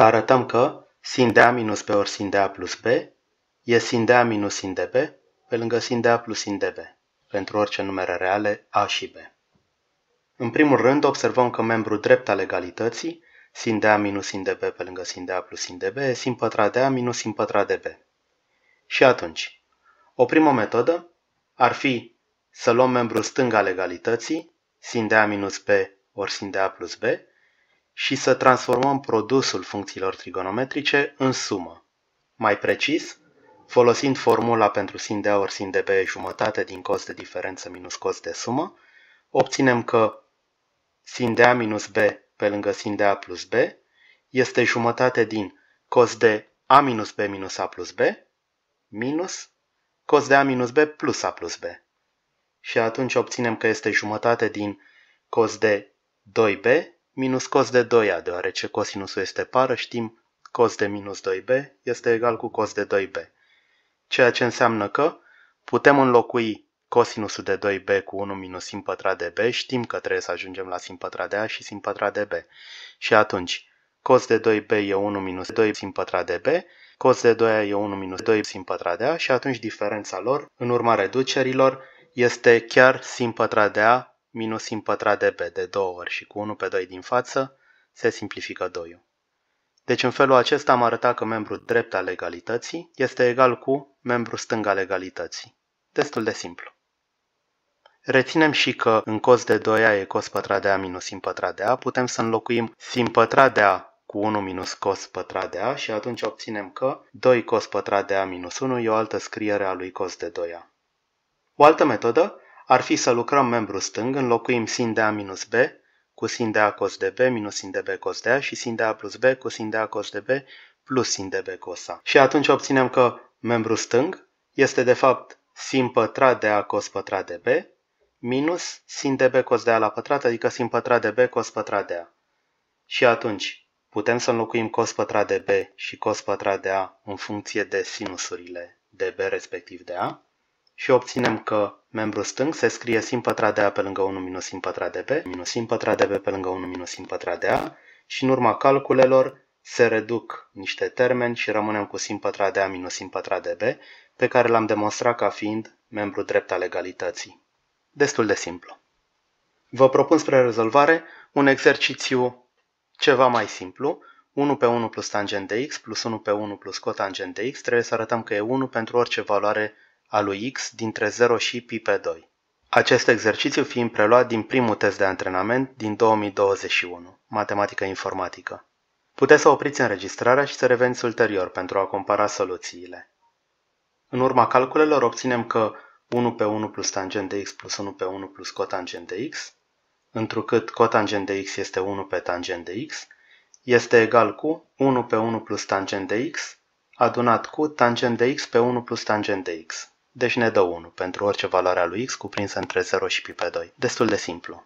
arătăm că sin de A minus pe ori sin de A plus B e sin de A minus sin de B pe lângă sin de A plus sin de B pentru orice numere reale A și B. În primul rând, observăm că membrul drept al egalității, sin de A minus sin de B pe lângă sin de A plus sin de B, e sin pătrat de A minus sin pătrat de B. Și atunci, o primă metodă ar fi să luăm membrul stâng al egalității, sin de A minus B ori sin de A plus B, și să transformăm produsul funcțiilor trigonometrice în sumă. Mai precis, folosind formula pentru sin de A ori sin de B jumătate din cos de diferență minus cos de sumă, obținem că sin de A minus B pe lângă sin de A plus B este jumătate din cos de A minus B minus A plus B minus cos de A minus B plus A plus B. Și atunci obținem că este jumătate din cos de 2B minus cos de 2a, deoarece cosinusul este pară, știm cos de minus 2b este egal cu cos de 2b. Ceea ce înseamnă că putem înlocui cosinusul de 2b cu 1 minus sin pătrat de b, știm că trebuie să ajungem la sin pătrat de a și sin pătrat de b. Și atunci, cos de 2b e 1 minus 2 sin pătrat de b, cos de 2a e 1 minus 2 sin pătrat de a și atunci diferența lor, în urma reducerilor, este chiar sin pătrat de a minus sin pătrat de b de 2 ori și cu 1 pe 2 din față, se simplifică 2 -ul. Deci în felul acesta am arătat că membru drept al egalității este egal cu membru stâng al egalității. Destul de simplu. Reținem și că în cos de 2a e cos pătrat de a minus sin pătrat de a, putem să înlocuim sin pătrat de a cu 1 minus cos pătrat de a și atunci obținem că 2 cos pătrat de a minus 1 e o altă scriere a lui cos de 2a. O altă metodă ar fi să lucrăm membru stâng, înlocuim sin de A minus B cu sin de A cos de B minus sin de B cos de A și sin de A plus B cu sin de A cos de B plus sin de B cos A. Și atunci obținem că membru stâng este de fapt sin pătrat de A cos pătrat de B minus sin de B cos de A la pătrat, adică sin pătrat de B cos pătrat de A. Și atunci putem să înlocuim cos pătrat de B și cos pătrat de A în funcție de sinusurile de B respectiv de A și obținem că Membru stâng se scrie sin pătrat de A pe lângă 1 minus sin pătrat de B, minus sin pătrat de B pe lângă 1 minus sin pătrat de A și în urma calculelor se reduc niște termeni și rămânem cu sin pătrat de A minus sin pătrat de B, pe care l-am demonstrat ca fiind membru drept al egalității. Destul de simplu. Vă propun spre rezolvare un exercițiu ceva mai simplu, 1 pe 1 plus tangent de x plus 1 pe 1 plus cotangent de x, trebuie să arătăm că e 1 pentru orice valoare a lui X dintre 0 și pi pe 2. Acest exercițiu fiind preluat din primul test de antrenament din 2021, Matematică Informatică. Puteți să opriți înregistrarea și să reveniți ulterior pentru a compara soluțiile. În urma calculelor obținem că 1 pe 1 plus tangent de x plus 1 pe 1 plus cotangent de x, întrucât cotangent de x este 1 pe tangent de x, este egal cu 1 pe 1 plus tangent de x adunat cu tangent de x pe 1 plus tangent de x deci ne dă 1 pentru orice valoare a lui x cuprinsă între 0 și pi pe 2. Destul de simplu.